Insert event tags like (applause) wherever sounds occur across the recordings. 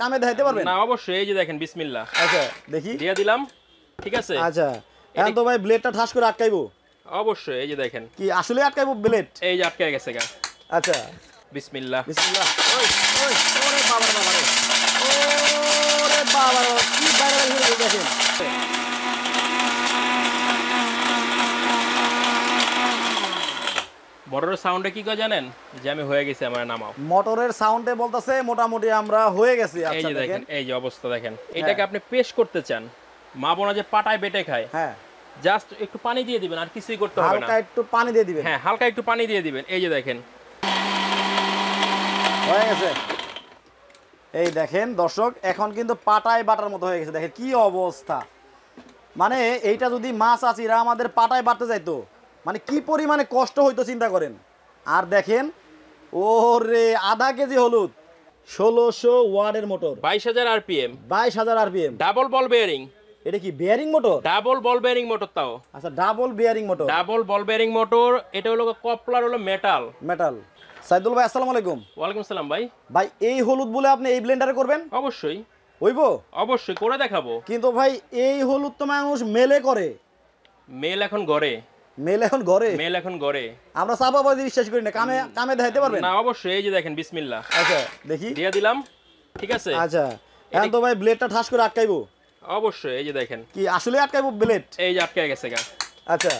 কামে দেখাইতে পারবেন না অবশ্যই এই যে দেখেন বিসমিল্লাহ আচ্ছা দেখি দিয়ে দিলাম ঠিক আছে আচ্ছা এখন তো ভাই ব্লেডটা ঠাস করে আটকাইবো অবশ্যই এই যে দেখেন কি আসলে আটকাইবো ব্লেড এই যে আটকে গেছে গা আচ্ছা বিসমিল্লাহ বিসমিল্লাহ ওই ওরে বাবা বাবা ওরে বাবা কি বাইরে দেখেন মোটরের সাউন্ডে কি কয় জানেন যে আমি হয়ে গেছি আমার নামাও মোটরের সাউন্ডে বলতেছে মোটামুটি আমরা হয়ে গেছি এই আচ্ছা, যে দেখেন এই যে অবস্থা দেখেন হ্যাঁ। এটাকে আপনি পেশ করতে চান মা বোনা যে পাটায় বেটে খায় হ্যাঁ জাস্ট একটু পানি দিয়ে দিবেন আর কিছুই করতে হবে না হালকা একটু পানি দিয়ে দিবেন হ্যাঁ হালকা একটু পানি দিয়ে দিবেন এই যে দেখেন হয়ে গেছে এই দেখেন দর্শক এখন কিন্তু পাটায় বাটার মতো হয়ে গেছে দেখেন কি অবস্থা মানে এইটা যদি মাছ আছিরা আমাদের পাটায় বাটতে যাইতো মানে কি পরিমাণে কষ্ট হইতো চিন্তা করেন আর দেখেন ও রে আধা কেজি হলুদ ষোলোশো ওয়ার্ডের মোটর বাইশ হাজার আরপিএম বাইশ হাজার আরপিএম ডাবল বল বেয়ারিং এটা কি bearing motor double ball bearing motor তাও আচ্ছা double bearing motor double ball bearing motor এটা হলো কপলার হলো মেটাল মেটাল সাইদুল ভাই আসসালামু আলাইকুম ওয়ালাইকুম আসসালাম ভাই ভাই এই হলুদ বলে আপনি এই ব্লেন্ডারে করবেন অবশ্যই হইব অবশ্যই করে দেখাবো কিন্তু ভাই এই হলুদ তো মানুষ মেলে করে মেল এখন গড়ে মেল এখন ঘরে মেল এখন ঘরে আমরা চাপাবাজি বিশ্বাস করি না কামে কামে দেখাইতে পারবেন না অবশ্যই এই যে দেখেন বিসমিল্লাহ আচ্ছা দেখি দিয়ে দিলাম ঠিক আছে আচ্ছা এখন তো ভাই ব্লেডটা ঠাস করে আটকাইবো অবশ্যই এই যে দেখেন কি আসলে আটকাইবো ব্লেড এই যে আটকায় গেছে গা আচ্ছা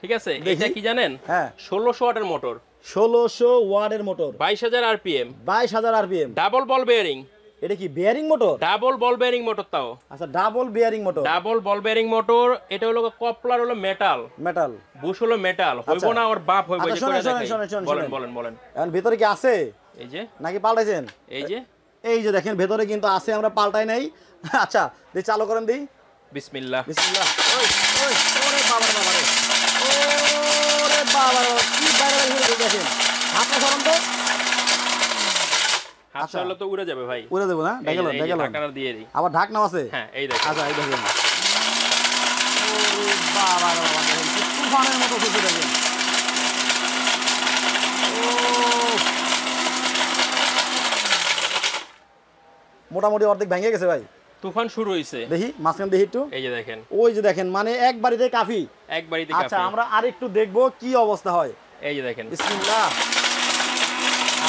ঠিক আছে এটা কি জানেন হ্যাঁ 1600 ওয়াটের মোটর 1600 ওয়াটের motor 22000 RPM 22000 RPM double ball bearing এটা কি bearing motor double ball bearing motor তাও আচ্ছা double bearing motor double ball bearing motor এটা হলো কপলার হলো মেটাল মেটাল বুশ হলো মেটাল আচ্ছা। হইব না আর বাপ হইব আচ্ছা, বলেন বলেন বলেন এখন ভিতরে কি আছে এই যে নাকি পাল্টাইছেন এই যে এই যে দেখেন ভিতরে কিন্তু আছে আমরা পাল্টাই নাই আচ্ছা দি চালু করেন দি বিসমিল্লাহ বিসমিল্লাহ ওই ওই ওরে বাবা বাবা ওরে বাবা কি বাইরে দেখেন হাতে ধরুন তো আচ্ছা। তো উড়ে যাবে ভাই উড়ে দেবো না দেখে দেখে দিয়ে দিই আবার আছে হ্যাঁ এই আচ্ছা এই মোটামুটি অর্ধেক ভেঙে গেছে ভাই তুফান শুরু হয়েছে দেখি মাঝখান দেখি একটু এই যে দেখেন ওই যে দেখেন মানে এক বাড়িতে কাফি এক বাড়িতে আচ্ছা আমরা আর একটু দেখবো কি অবস্থা হয় এই যে দেখেন বিসমিল্লাহ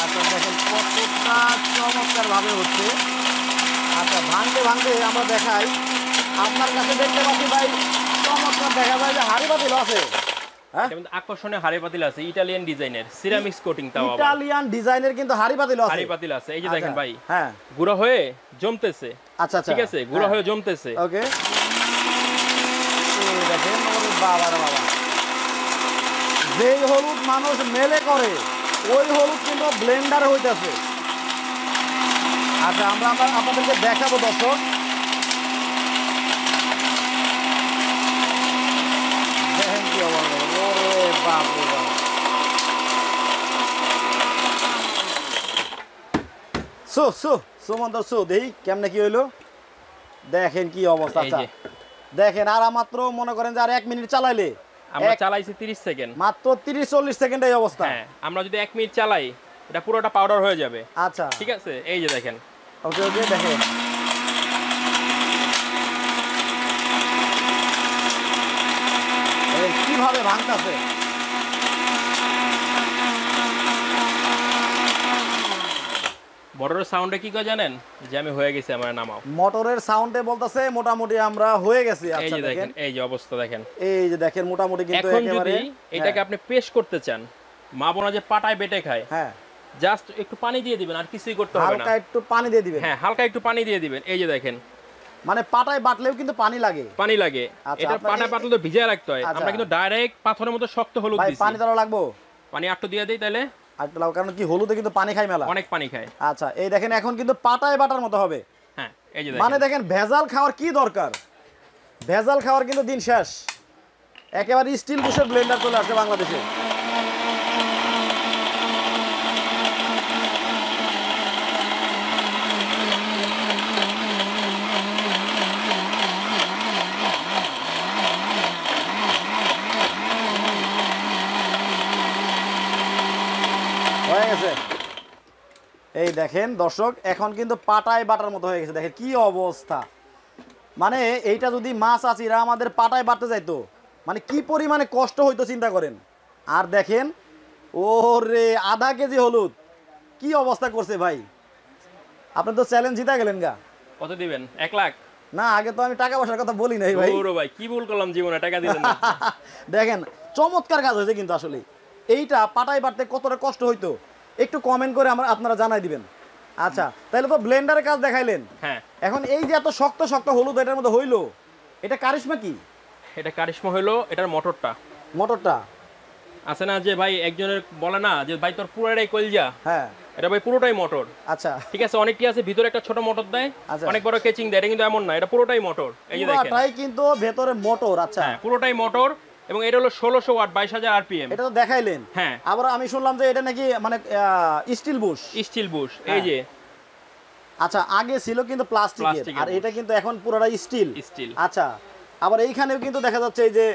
আচ্ছা দেখেন কতটা হচ্ছে আচ্ছা ভাঙতে ভাঙতে আমরা দেখাই আপনার কাছে দেখতে পাচ্ছি ভাই চমৎকার দেখা যায় যে হাড়ি বাতিল আছে হ্যাঁ? আচ্ছা, হ্যাঁ। হয়ে জমতেছে আচ্ছা, আচ্ছা। ঠিক আছে হ্যাঁ। হয়ে জমতেছে ওকে বাবা বাবা যেই হলুদ মানুষ মেলে করে ওই হলুদ কিন্তু ব্লেন্ডার হইতেছে আচ্ছা আমরা আমরা আপনাদেরকে দেখাবো দর্শক সো সো কেমনে কি হইলো দেখেন কি অবস্থা আচ্ছা। দেখেন আর মাত্র মনে করেন যে আর এক মিনিট চালাইলে আমরা চালাইছি 30 সেকেন্ড মাত্র 30 40 সেকেন্ড এই অবস্থা হ্যাঁ আমরা যদি 1 মিনিট চালাই এটা পুরোটা পাউডার হয়ে যাবে আচ্ছা ঠিক আছে এই যে দেখেন ওকে ওকে দেখেন কিভাবে ভাঙতাছে মোটরের সাউন্ডে কি কয় জানেন যে আমি হয়ে গেছি আমার নামাও মোটরের সাউন্ডে বলতাছে মোটামুটি আমরা হয়ে গেছি আচ্ছা দেখেন এই যে অবস্থা দেখেন এই যে দেখেন মোটামুটি কিন্তু একেবারে এটাকে হ্যাঁ। আপনি পেশ করতে চান মা বোনা যে পাটায় বেটে খায় হ্যাঁ জাস্ট একটু পানি দিয়ে দিবেন আর কিছুই করতে হবে না হালকা একটু পানি দিয়ে দিবেন হ্যাঁ হালকা একটু পানি দিয়ে দিবেন এই যে দেখেন মানে পাটায় বাটলেও কিন্তু পানি লাগে পানি লাগে আচ্ছা, এটা পাটায় বাটলে তো ভিজে রাখতে হয় আচ্ছা। আমরা কিন্তু ডাইরেক্ট পাথরের মতো শক্ত হলুদ দিছি পানি দাও লাগবো পানি আটটু দিয়ে দেই তাহলে আরেকটা লাল কারণ কি হলুদে কিন্তু পানি খায় মেলা অনেক পানি খায় আচ্ছা এই দেখেন এখন কিন্তু পাতায় বাটার মতো হবে হ্যাঁ, মানে দেখেন ভেজাল খাওয়ার কি দরকার ভেজাল খাওয়ার কিন্তু দিন শেষ একেবারে স্টিল বুশের ব্লেন্ডার চলে আসছে বাংলাদেশে এই দেখেন দর্শক এখন কিন্তু পাটায় বাটার মতো হয়ে গেছে দেখেন কি অবস্থা মানে এইটা যদি মাছ এরা আমাদের পাটায় বাড়তে যাইতো মানে কি পরিমাণে কষ্ট হইতো চিন্তা করেন আর দেখেন ও রে আধা কেজি হলুদ কি অবস্থা করছে ভাই আপনি তো চ্যালেঞ্জ জিতা গেলেন গা কত দিবেন এক লাখ না আগে তো আমি টাকা পয়সার কথা বলি নাই ভাই ভাই কি ভুল করলাম জীবনে টাকা দিলেন (laughs) দেখেন চমৎকার কাজ হয়েছে কিন্তু আসলে এইটা পাটায় বাড়তে কতটা কষ্ট হইতো একটু কমেন্ট করে আমরা আপনারা জানাই দিবেন আচ্ছা তাহলে তো ব্লেন্ডারের কাজ দেখাইলেন হ্যাঁ এখন এই যে এত শক্ত শক্ত হলুদ এটার মধ্যে হইলো এটা কারিশমা কি এটা কারিশমা হইলো এটার মোটরটা মোটরটা আছে না যে ভাই একজনের বলে না যে ভাই তোর পুরোটাই কলজা হ্যাঁ এটা ভাই পুরোটাই মোটর আচ্ছা ঠিক আছে অনেক কি আছে ভিতরে একটা ছোট মোটর দেয় আচ্ছা। অনেক বড় কেচিং দেয় এটা কিন্তু এমন না এটা পুরোটাই মোটর এই যে দেখেন কিন্তু ভেতরে মোটর আচ্ছা হ্যাঁ পুরোটাই মোটর এবং এটা হলো ষোলোশো ওয়াট বাইশ হাজার আরপিএম এটা তো দেখাইলেন হ্যাঁ আবার আমি শুনলাম যে এটা নাকি মানে স্টিল বুশ স্টিল বুশ এই হ্যাঁ। যে আচ্ছা আগে ছিল কিন্তু প্লাস্টিকের আর এটা কিন্তু এখন পুরোটা স্টিল স্টিল আচ্ছা আবার এইখানেও কিন্তু দেখা যাচ্ছে এই যে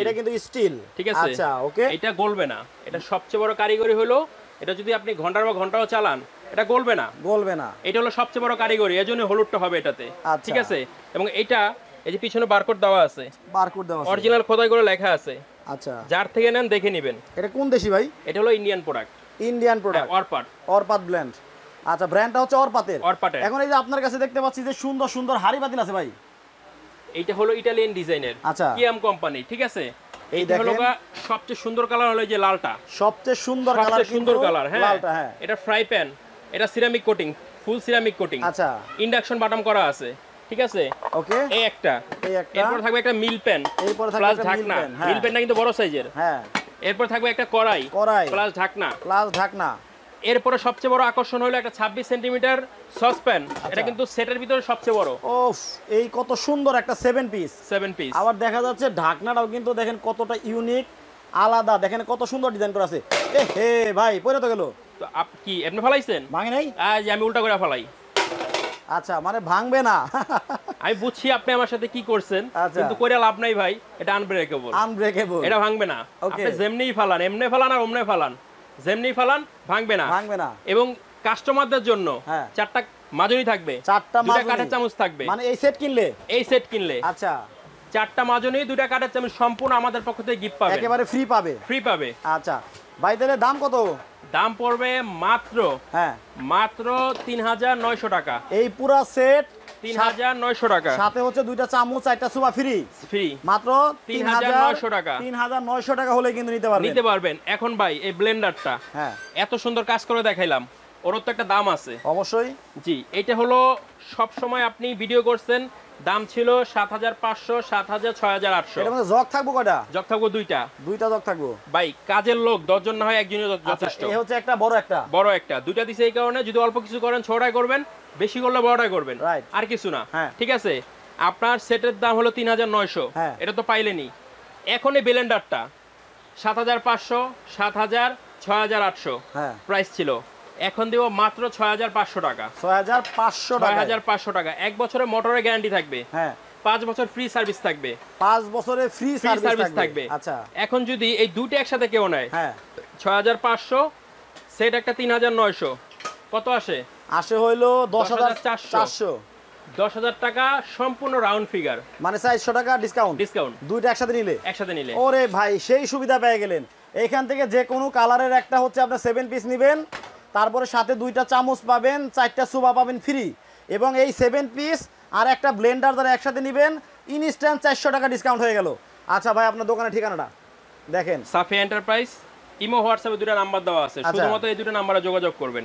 এটা কিন্তু স্টিল ঠিক আছে আচ্ছা ওকে এটা গলবে না এটা সবচেয়ে বড় কারিগরি হলো এটা যদি আপনি ঘন্টার পর ঘন্টাও চালান এটা গলবে না গলবে না এটা হলো সবচেয়ে বড় কারিগরি এজন্য হলুদটা হবে এটাতে আচ্ছা। ঠিক আছে এবং এটা এই যে পিছনে বারকোড দেওয়া আছে বারকোড দেওয়া আছে অরিজিনাল খোদাই করে লেখা আছে আচ্ছা যার থেকে নেন দেখে নেবেন এটা কোন দেশি ভাই এটা হলো Indian product Indian product Orpat Orpat brand আচ্ছা ব্র্যান্ডটা হচ্ছে অরপাতের অরপাটের এখন এই যে আপনার কাছে দেখতে পাচ্ছি যে সুন্দর সুন্দর হাড়ি বাতিল আছে ভাই এইটা হলো ইটালিয়ান ডিজাইনের আচ্ছা কিএম কোম্পানি ঠিক আছে এই হলো সবচেয়ে সুন্দর কালার হলো যে লালটা সবচেয়ে সুন্দর কালার সুন্দর কালার হ্যাঁ লালটা হ্যাঁ এটা ফ্রাই প্যান এটা ceramic coating full ceramic coating আচ্ছা ইন্ডাকশন বাটাম করা আছে ঠিক আছে ওকে এই একটা এই একটা এরপর থাকবে একটা মিল প্যান এরপর থাকবে প্লাস ঢাকনা হ্যাঁ। মিল প্যানটা কিন্তু বড় সাইজের হ্যাঁ এরপর থাকবে একটা কড়াই কড়াই প্লাস ঢাকনা প্লাস ঢাকনা এরপরে সবচেয়ে বড় আকর্ষণ হলো একটা 26 সেমি সসপ্যান আচ্ছা। এটা কিন্তু সেটের ভিতরে সবচেয়ে বড় উফ এই কত সুন্দর একটা 7 পিস 7 পিস আবার দেখা যাচ্ছে ঢাকনাটাও কিন্তু দেখেন কতটা ইউনিক আলাদা দেখেন কত সুন্দর ডিজাইন করা আছে এ হে ভাই পড়ে তো গেল তো আপনি কি এমনি ফলাইছেন ভাঙে নাই আজ আমি উল্টা করে ফলাই আচ্ছা মানে ভাঙবে না আমি বুঝছি আপনি আমার সাথে কি করছেন আচ্ছা। কিন্তু করে লাভ নাই ভাই এটা আনব্রেকেবল আনব্রেকেবল এটা ভাঙবে না আপনি যেমনিই ফালান এমনি ফালান আর ওমনি ফালান যেমনিই ফালান ভাঙবে না ভাঙবে না এবং কাস্টমারদের জন্য হ্যাঁ। চারটা মাজনি থাকবে চারটা মাজনি কাঠের চামচ থাকবে মানে এই সেট কিনলে এই সেট কিনলে আচ্ছা চারটা মাজনি দুটো কাঠের চামচ সম্পূর্ণ আমাদের পক্ষ থেকে গিফট পাবে একেবারে ফ্রি পাবে ফ্রি পাবে আচ্ছা ভাই তাহলে দাম কত দাম পড়বে মাত্র হ্যাঁ মাত্র তিন হাজার নয়শো টাকা এই পুরো সেট নিতে পারবেন এখন ভাই এই ব্লেন্ডারটা হ্যাঁ এত সুন্দর কাজ করে দেখাইলাম তো একটা দাম আছে অবশ্যই জি এটা হলো আপনি ভিডিও করছেন দাম ছিল সাত হাজার পাঁচশো সাত হাজার ছয় হাজার আটশো জগ থাকবো কটা জগ থাকবো দুইটা দুইটা জগ থাকবো ভাই কাজের লোক দশজন না হয় একজনের আচ্ছা, যথেষ্ট হচ্ছে একটা বড় একটা বড় একটা দুইটা দিছে এই কারণে যদি অল্প কিছু করেন ছোটাই করবেন বেশি করলে বড়টাই করবেন আর কিছু না হ্যাঁ। ঠিক আছে আপনার সেটের দাম হলো তিন হাজার নয়শো হ্যাঁ। এটা তো পাইলেনি এখন এই ব্লেন্ডারটা সাত হাজার পাঁচশো সাত হাজার ছয় হাজার আটশো হ্যাঁ। প্রাইস ছিল এখন দেবো মাত্র ছয় হাজার পাঁচশো টাকা ছয় হাজার পাঁচশো পাঁচশো টাকা এক বছরের মোটরের গ্যারান্টি থাকবে হ্যাঁ পাঁচ বছর ফ্রি সার্ভিস থাকবে পাঁচ বছরের ফ্রি সার্ভিস থাকবে আচ্ছা এখন যদি এই দুটো একসাথে কেউ নেয় হ্যাঁ ছয় হাজার পাঁচশো সেট একটা তিন হাজার নয়শো কত আসে আসে হইলো দশ হাজার চারশো দশ হাজার টাকা সম্পূর্ণ রাউন্ড ফিগার মানে চারশো টাকা ডিসকাউন্ট ডিসকাউন্ট দুইটা একসাথে নিলে একসাথে নিলে ওরে ভাই সেই সুবিধা পেয়ে গেলেন এখান থেকে যে কোনো কালারের একটা হচ্ছে আপনার সেভেন পিস নেবেন তারপরে সাথে দুইটা চামচ পাবেন চারটা সুবা পাবেন ফ্রি এবং এই সেভেন পিস আর একটা ব্লেন্ডার যারা একসাথে নেবেন ইনস্ট্যান্ট চারশো টাকা ডিসকাউন্ট হয়ে গেল আচ্ছা ভাই আপনার দোকানের ঠিকানাটা দেখেন সাফি এন্টারপ্রাইজ ইমো হোয়াটসঅ্যাপে দুটো নাম্বার দেওয়া আছে আচ্ছা। শুধুমাত্র এই দুটো নাম্বারে যোগাযোগ করবেন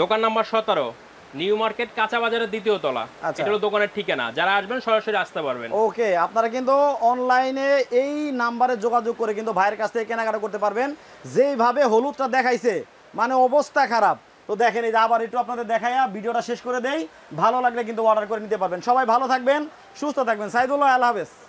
দোকান নাম্বার সতেরো নিউ মার্কেট কাঁচা বাজারের দ্বিতীয় তলা আচ্ছা। এটা হলো দোকানের ঠিকানা যারা আসবেন সরাসরি আসতে পারবেন ওকে আপনারা কিন্তু অনলাইনে এই নাম্বারে যোগাযোগ করে কিন্তু ভাইয়ের কাছ থেকে কেনাকাটা করতে পারবেন যেইভাবে হলুদটা দেখাইছে মানে অবস্থা খারাপ তো দেখেন এই যে আবার একটু আপনাদের দেখাইয়া ভিডিওটা শেষ করে দেই ভালো লাগলে কিন্তু অর্ডার করে নিতে পারবেন সবাই ভালো থাকবেন সুস্থ থাকবেন সাইদুল্লাহ আল্লাহ হাফেজ